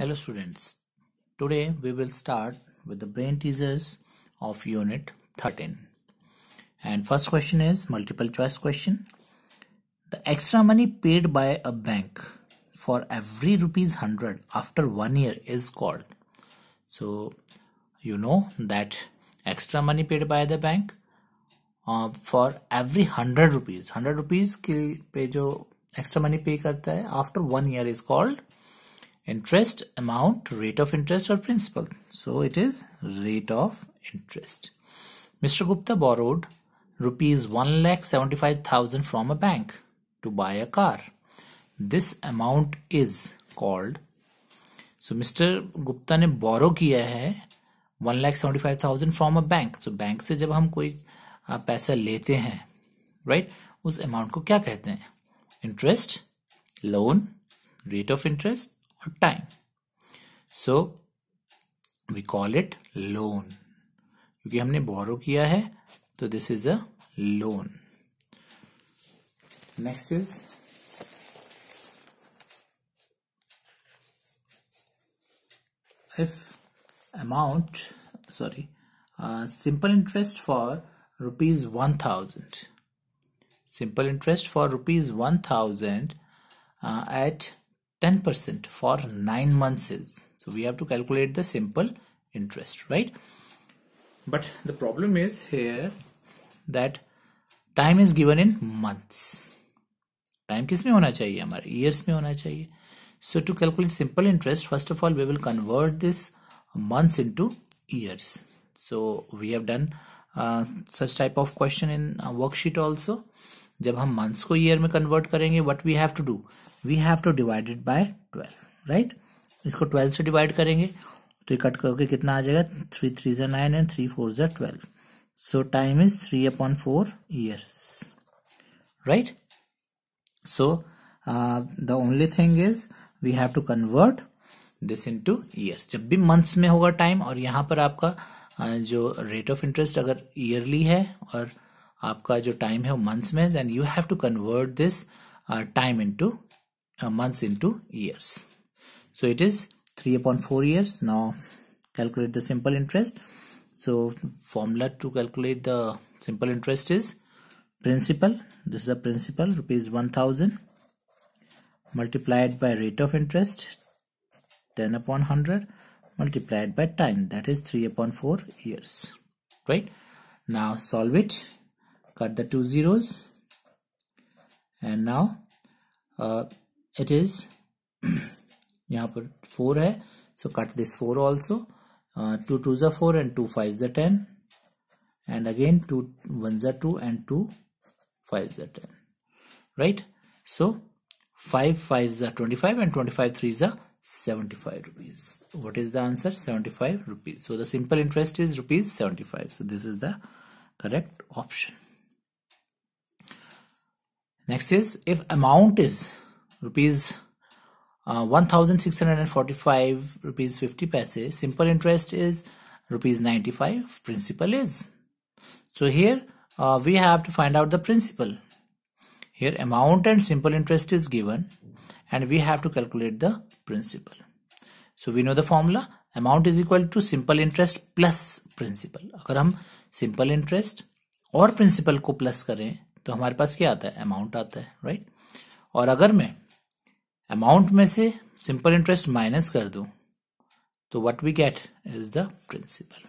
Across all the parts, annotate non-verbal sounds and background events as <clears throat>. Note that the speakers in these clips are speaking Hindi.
Hello students, today we will start with the brain teasers of unit 13. And first question is multiple choice question. The extra money paid by a bank for every rupees 100 after one year is called. So you know that extra money paid by the bank uh, for every 100 rupees, 100 rupees के पे जो extra money pay after one year is called interest amount rate of interest or principal so it is rate of interest mr gupta borrowed rupees 1,75,000 from a bank to buy a car this amount is called so mr gupta ने borrow किया है 1,75,000 from a bank so bank से जब हम कोई पैसा लेते हैं राइट right? उस अमाउंट को क्या कहते हैं interest loan rate of interest time. So we call it loan. क्योंकि हमने borrow किया है तो this is a loan. Next is if amount sorry uh, simple interest for rupees 1000 simple interest for rupees 1000 uh, at 10% for 9 months is. So we have to calculate the simple interest, right? But the problem is here that time is given in months. Time किस में होना चाहिए years में होना चाहिए. So to calculate simple interest, first of all we will convert this months into years. So we have done uh, such type of question in worksheet also. जब हम मंथ्स को ईयर में कन्वर्ट करेंगे what we have to do we have to divided by twelve right इसको ट्वेल्व से डिवाइड करेंगे तो कट करके कितना आ जाएगा थ्री थ्री जो नाइन एंड थ्री फोर जो twelve so time is three upon four years right so the only thing is we have to convert this into years जब भी मंथ्स में होगा टाइम और यहाँ पर आपका uh, जो रेट ऑफ इंटरेस्ट अगर ईयरली है और आपका time टाइम months. वो मंथ्स में then you have to convert this time into months so it is 3 upon 4 years now calculate the simple interest so formula to calculate the simple interest is principal this is the principal rupees 1000 multiplied by rate of interest 10 upon 100 multiplied by time that is 3 upon 4 years right now solve it cut the two zeros and now uh, it is <clears throat> यहाँ पर फोर है so cut this four also two two ज़ा four and two ten, and again and again two one ज़ा टू एंड टू फाइव ज़ा ten, right? So five five ज़ा twenty five and twenty five 75 rupees what is the answer 75 rupees so the simple interest is rupees 75 so this is the correct option next is if amount is rupees uh, 1645 rupees 50 paise simple interest is rupees 95 principal is so here uh, we have to find out the principal here amount and simple interest is given and we have to calculate the principal so we know the formula amount is equal to simple interest plus principal अगर हम simple interest और principal को plus करें तो हमारे पास क्या आता है अमाउंट आता है राइट और अगर मैं अमाउंट में से सिंपल इंटरेस्ट माइनस कर दूं तो what we get is the principal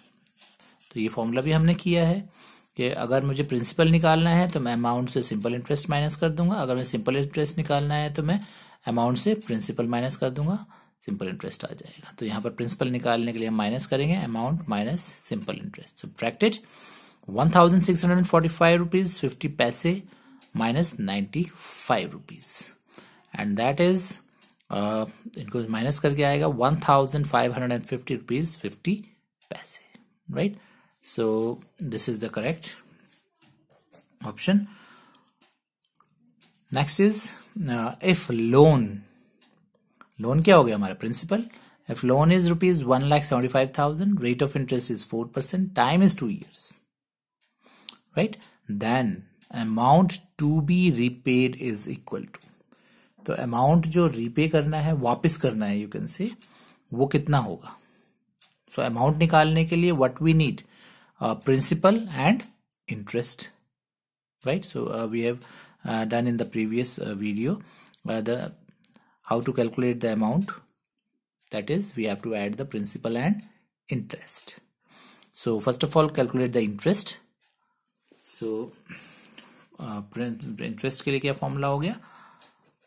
तो ये फॉर्मूला भी हमने किया है कि अगर मुझे प्रिंसिपल निकालना है तो मैं अमाउंट से सिंपल इंटरेस्ट माइनस कर दूंगा अगर मैं सिंपल इंटरेस्ट निकालना है तो मैं अमाउंट से प्रिंसिपल माइनस कर दूंगा सिंपल इंटरेस्ट आ जाएगा तो यहाँ पर प्रिंसिपल निकालने के लिए हम माइनस करेंगे amount minus simple interest subtracted 1645 rupees 50 paise minus 95 rupees and that is uh, goes minus karke आएगा 1550 rupees 50 paise right so this is the correct option next is uh, if loan loan kya हो गया principal if loan is rupees 1 lakh 75000 rate of interest is 4% time is 2 years right then amount to be repaid is equal to तो अमाउंट जो रीपे करना है वापस करना है यू कैन से वो कितना होगा सो so, अमाउंट निकालने के लिए what we need principal and interest right so we have done in the previous video the how to calculate the amount that is we have to add the principal and interest so first of all calculate the interest so interest uh, के लिए क्या फॉर्मूला हो गया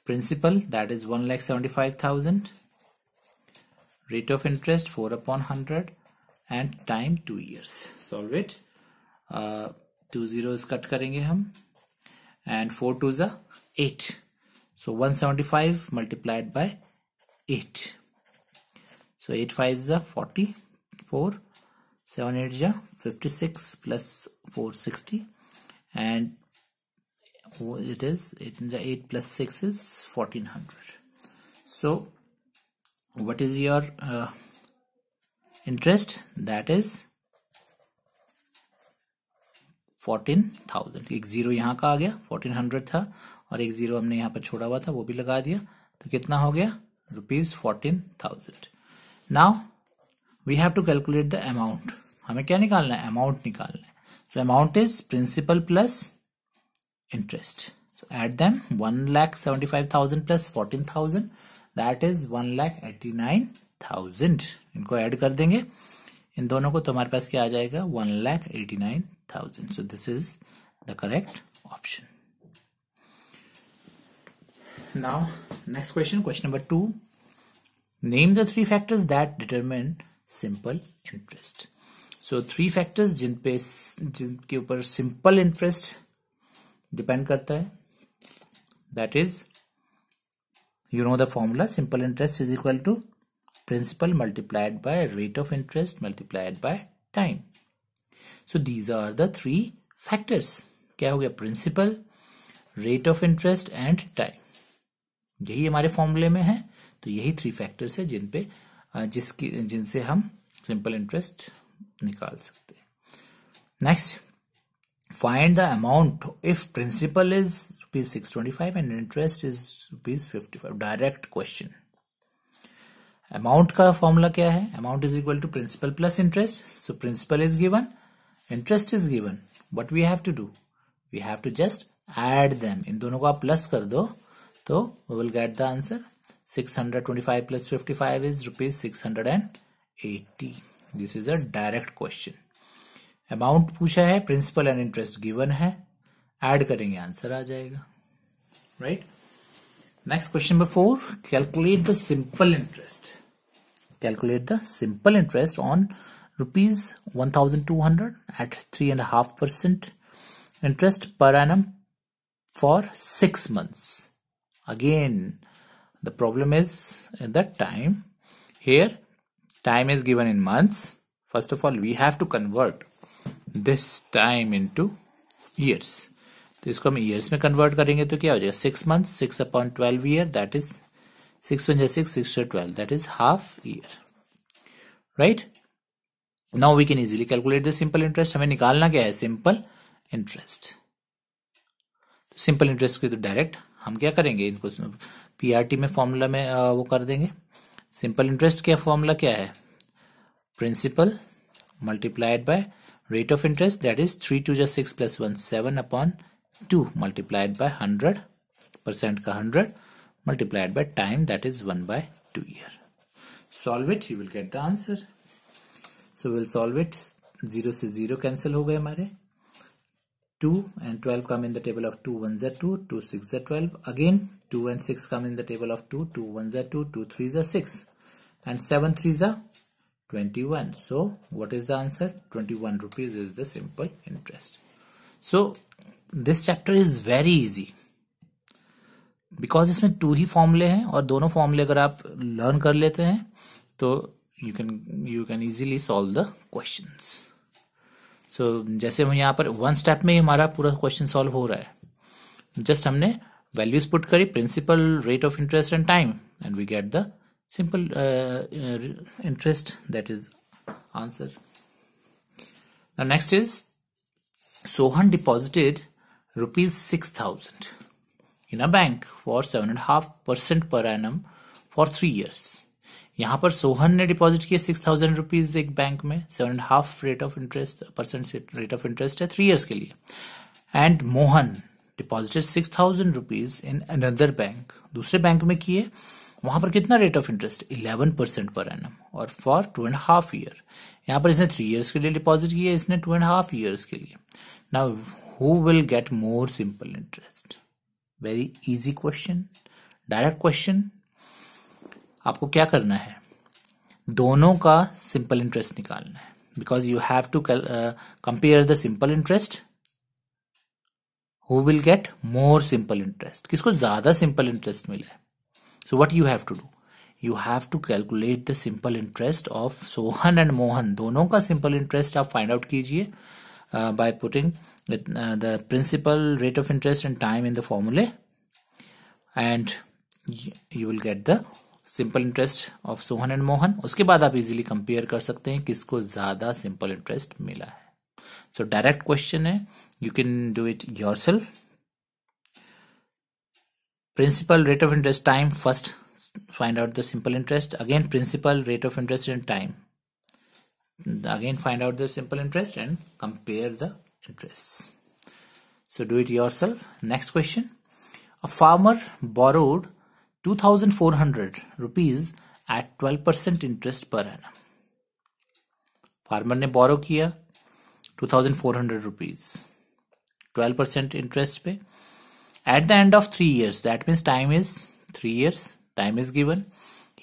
principal that is one lakh seventy five thousand rate of interest four upon hundred and time two years solve it two zero cut करेंगे हम एंड फोर टू ज़ा eight so one seventy five multiplied by eight so eight five ज़ा फोर्टी फोर सेवन एट ज़ा fifty six plus four sixty and it is it, the 8 plus 6 is 1400 so what is your uh, interest that is 14,000 एक जीरो यहां का आ गया 1400 था और एक जीरो हमने यहां पर छोड़ा हुआ था वो भी लगा दिया तो कितना हो गया rupees fourteen thousand now we have to calculate the amount हमें क्या निकालना है अमाउंट निकालना है So amount is principal plus interest. So add them 1 lakh 75,000 plus 14,000 that is 1 lakh 89,000. इनको ऐड कर देंगे इन दोनों को तो हमारे पास 1 lakh 89,000. So this is the correct option. Now next question, question number 2. Name the three factors that determine simple interest. So three factors जिनपे जिनके ऊपर सिंपल इंटरेस्ट डिपेंड करता है that is you know the formula simple interest is equal to principal multiplied by rate of interest multiplied by time so these are the three factors क्या हो गया principal rate of interest and time यही हमारे फॉर्मूले में है तो यही थ्री फैक्टर्स है जिनपे जिसकी जिनसे हम सिंपल इंटरेस्ट निकाल सकते हैं next find the amount if principal is rupees six twenty five and interest is rupees fifty five direct question amount का फॉर्मूला क्या है amount is equal to principal plus interest so principal is given interest is given but we have to do we have to just add them इन दोनों को आप प्लस कर दो तो we will get the answer six hundred twenty five five plus fifty is rupees six hundred and eighty this is a direct question amount पूछा है प्रिंसिपल एंड इंटरेस्ट गिवन है एड करेंगे आंसर आ जाएगा right next question number four calculate the simple interest calculate the simple interest on rupees one thousand two hundred at three and half percent per annum for six months again the problem is in the time here time is given in months first of all we have to convert this time into years तो इसको हम ईयर्स में कन्वर्ट करेंगे तो क्या हो जाएगा six month six upon twelve year that is six six six twelve that is half year right now we can easily calculate the simple interest हमें निकालना क्या है सिंपल इंटरेस्ट सिंपल इंटरेस्ट के तो डायरेक्ट तो हम क्या करेंगे इनको पीआरटी में फॉर्मूला में आ, वो कर देंगे सिंपल इंटरेस्ट क्या फॉर्मूला क्या है principal multiplied by rate of interest that is 3 to just 6 plus 1 7 upon 2 multiplied by 100 percent ka 100 multiplied by time that is 1 by 2 year solve it you will get the answer so we'll solve it 0 से 0 cancel हो गए हमारे 2 and 12 come in the table of 2 1s are 2 2 6s are 12 again 2 and 6 come in the table of 2 2 1s are 2 2 3s are 6 and 7 3s are 21 so what is the answer 21 rupees is the simple interest so this chapter is very easy because इसमें टू ही फॉर्मूले हैं और दोनों फॉर्मूले अगर आप लर्न कर लेते हैं तो you can you can easily solve the question so जैसे हम यहाँ पर वन स्टेप में ही हमारा पूरा क्वेश्चन सॉल्व हो रहा है जस्ट हमने वैल्यूज पुट करी principal rate of interest and time and we get the simple uh, uh, interest that is answer now next is sohan deposited rupees 6000 in a bank for 7.5% per annum for three years यहाँ पर सोहन ने डिपॉजिट किया सिक्स थाउजेंड रुपीज एक बैंक में seven and half rate of interest percent rate of interest है थ्री इयर्स के लिए and Mohan deposited six thousand rupees in another bank दूसरे बैंक में किए वहां पर कितना rate of interest 11 percent per एन और for two and half year यहाँ पर इसने थ्री ईयर्स के लिए डिपॉजिट किया इसने टू एंड हाफ ईयर्स के लिए now who will get more simple interest very easy question direct question आपको क्या करना है दोनों का सिंपल इंटरेस्ट निकालना है because you have to compare the simple interest who will get more simple interest किसको ज्यादा सिंपल इंटरेस्ट मिला है so what you have to do you have to calculate the simple interest of sohan and mohan dono ka simple interest aap find out kijiye uh, by putting it, uh, the principal rate of interest and time in the formula and you will get the simple interest of Sohan and Mohan उसके बाद आप इजीली कंपेयर कर सकते हैं किसको ज्यादा सिंपल इंटरेस्ट मिला है सो डायरेक्ट क्वेश्चन है you can do it your principal rate of interest time first find out the simple interest again principal rate of interest and time again find out the simple interest and compare the interests so do it yourself next question a farmer borrowed 2400 rupees at 12% interest per annum Farmer ne borrow किया 2400 rupees, 12% percent interest pe. At the end of three years, that means time is three years, time is given.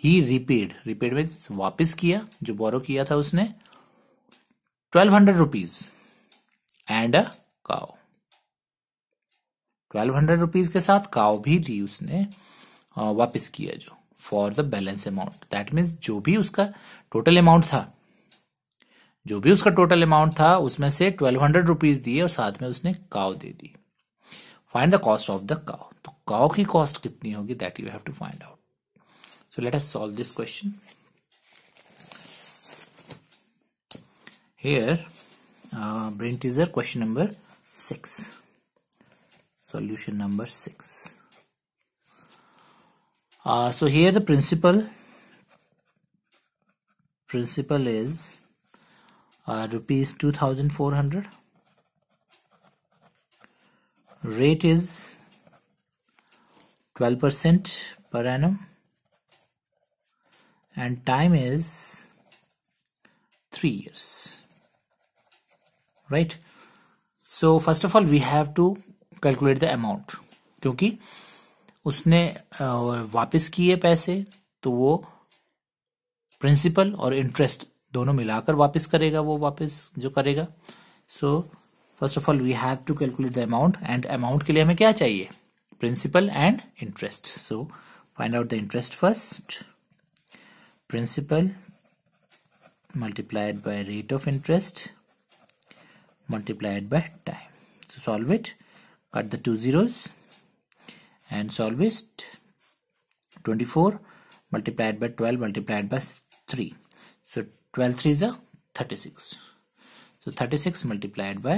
He repaid repaid में वापस किया जो बोरो किया था उसने twelve hundred rupees and a cow twelve hundred rupees के साथ काओ भी दी उसने वापस किया जो for the balance amount that means जो भी उसका टोटल अमाउंट था जो भी उसका टोटल अमाउंट था उसमें से ट्वेल्व हंड्रेड रुपीज दिए और साथ में उसने काव दे दी find the cost of the cow The cow की cost कितनी होगी that you have to find out so let us solve this question here uh, brain teaser question number 6 solution number 6 uh, so here the principle principle is uh, rupees 2400 rate is 12% per annum and time is 3 years right so first of all we have to calculate the amount क्योंकि उसने वापस किए पैसे तो वो प्रिंसिपल और इंटरेस्ट दोनों मिलाकर वापस करेगा वो वापस जो करेगा सो so, First of all, we have to calculate the amount. And amount के लिए हमें क्या चाहिए principal and interest so find out the interest first principal multiplied by rate of interest multiplied by time so solve it cut the two zeros and solve it 24 multiplied by 12 multiplied by 3 so 12 is a 36 so 36 multiplied by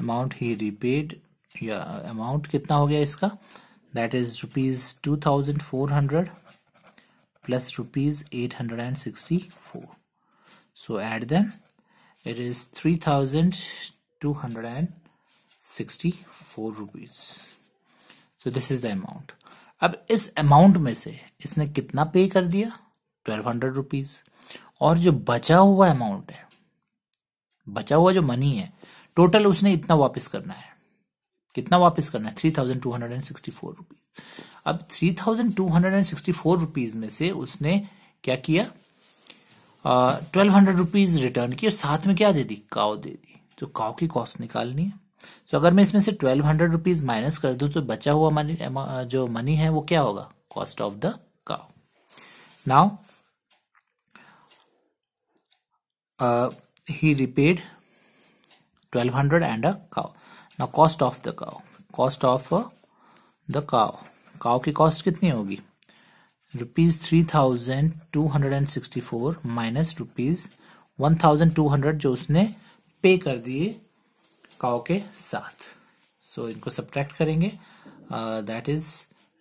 amount he repaid या अमाउंट कितना हो गया इसका that is rupees two thousand four hundred plus rupees eight hundred and sixty four so eight hundred and sixty four rupees so this is the amount अब इस अमाउंट में से इसने कितना पे कर दिया ट्वेल्व हंड्रेड रुपीज और जो बचा हुआ अमाउंट है बचा हुआ जो मनी है टोटल उसने इतना वापस करना है कितना वापस करना है three thousand two hundred and sixty four rupees अब three thousand two hundred and sixty four rupees में से उसने क्या किया ट्वेल्व हंड्रेड रुपीज रिटर्न की और साथ में क्या दे दी काओ दे दी तो काओ की कॉस्ट निकालनी है तो अगर मैं इसमें से ट्वेल्व हंड्रेड रुपीज माइनस कर दूं तो बचा हुआ मनी जो मनी है वो क्या होगा cost of the cow now he repaid 1200 and a cow now cost of the cow cost of uh, the cow cow की cost कितनी होगी rupees three thousand two hundred and sixty four minus rupees one thousand two hundred जो उसने पे कर दिए काओ के साथ सो so, इनको सब्ट्रैक्ट करेंगे that is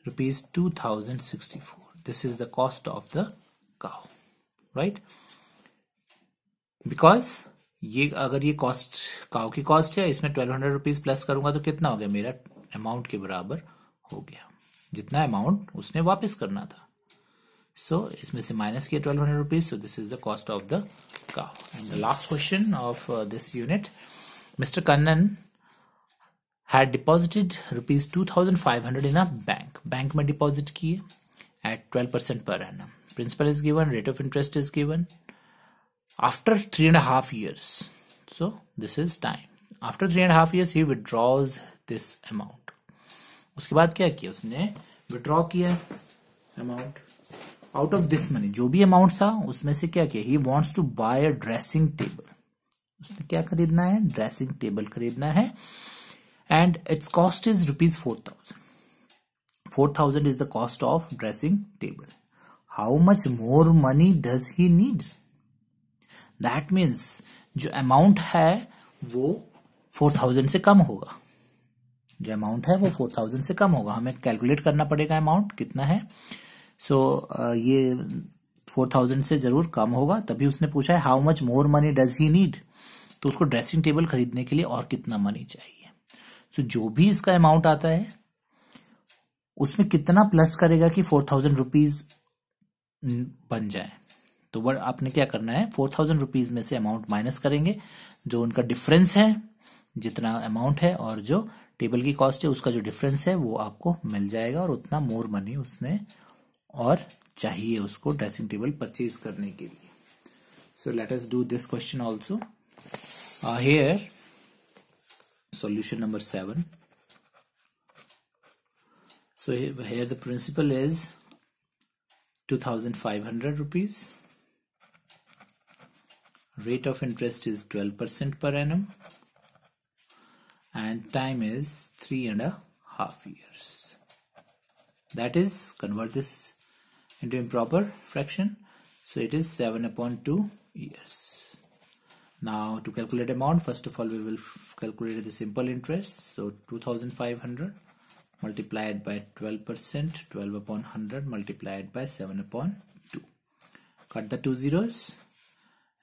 rupees two thousand sixty four this is the cost of the cow right because ये अगर ये कॉस्ट काउ की कॉस्ट है इसमें ट्वेल्व हंड्रेड रुपीज प्लस करूंगा तो कितना हो गया मेरा अमाउंट के बराबर हो गया जितना अमाउंट उसने वापस करना था सो so, इसमें से माइनस किया twelve hundred rupees so this is the cost of the cow and the last question of this unit mister Kannan had deposited rupees two thousand five hundred in a bank bank में डिपॉजिट किए at twelve percent per annum principal is given rate of interest is given after three and a half years so this is time after three and a half years he withdraws this amount उसके बाद क्या किया उसने withdraw किया amount out of this money जो भी amount था उसमें से क्या किया he wants to buy a dressing table उसने क्या खरीदना है dressing table खरीदना है and its cost is rupees four thousand. Four thousand is the cost of dressing table how much more money does he need that means जो अमाउंट है वो फोर थाउजेंड से कम होगा जो अमाउंट है वो फोर थाउजेंड से कम होगा हमें कैलकुलेट करना पड़ेगा अमाउंट कितना है सो so, uh, ये फोर थाउजेंड से जरूर कम होगा तभी उसने पूछा है how much more money does he need तो उसको ड्रेसिंग टेबल खरीदने के लिए और कितना मनी चाहिए सो so, जो भी इसका अमाउंट आता है उसमें कितना प्लस करेगा कि फोर थाउजेंड रुपीज बन जाए तो वह आपने क्या करना है फोर थाउजेंड रुपीज में से अमाउंट माइनस करेंगे जो उनका डिफरेंस है जितना अमाउंट है और जो टेबल की कॉस्ट है उसका जो डिफरेंस है वो आपको मिल जाएगा और उतना मोर मनी उसने और चाहिए उसको ड्रेसिंग टेबल परचेज करने के लिए so as do this question also here solution number seven so here the principal is two thousand five hundred rupees rate of interest is 12% per annum and time is three and a half years. That is convert this into improper fraction. So it is 7 upon 2 years. Now to calculate amount first of all we will calculate the simple interest. So 2500 multiplied by 12% 12 upon 100 multiplied by 7 upon 2. Cut the two zeros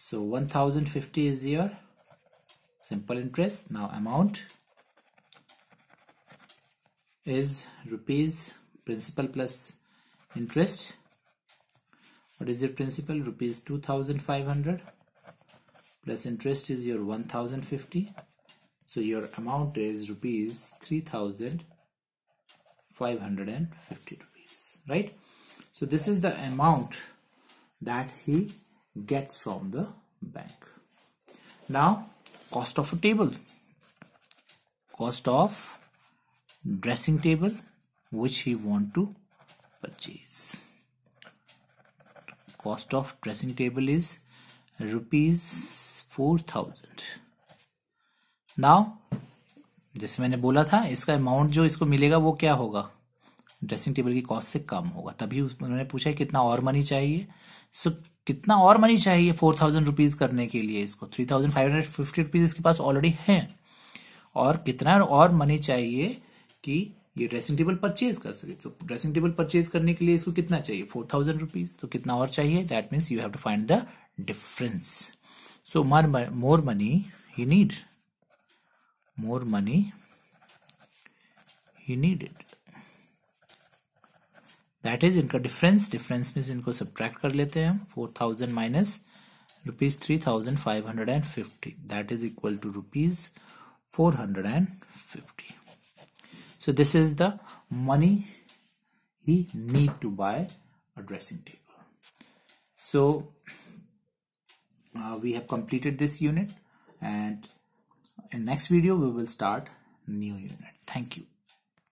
So 1050 is your simple interest. Now amount is rupees principal plus interest. What is your principal? Rupees 2500 plus interest is your 1050. So your amount is rupees 3550 rupees, right? So this is the amount that he gets from the bank. Now, cost of a table. Cost of dressing table which he want to purchase. Cost of dressing table is rupees four thousand now जैसे मैंने बोला था इसका अमाउंट जो इसको मिलेगा वो क्या होगा ड्रेसिंग टेबल की कॉस्ट से कम होगा तभी उन्होंने पूछा है कितना और मनी चाहिए सो कितना और मनी चाहिए फोर थाउजेंड रुपीज करने के लिए इसको three thousand five hundred fifty rupees इसके पास ऑलरेडी है और कितना और मनी चाहिए कि ये ड्रेसिंग टेबल परचेज कर सके तो ड्रेसिंग टेबल परचेज करने के लिए इसको कितना चाहिए फोर थाउजेंड रुपीज तो कितना और चाहिए that means you have to find the difference so more more money he need more money he needed that is इनका डिफरेंस डिफरेंस Subtract. इनको सब्ट्रैक्ट कर लेते हैं four thousand minus rupees three thousand five hundred and fifty that is equal to rupees four hundred and fifty so this is the money he need to buy a dressing table so uh, we have completed this unit and in next video we will start new unit thank you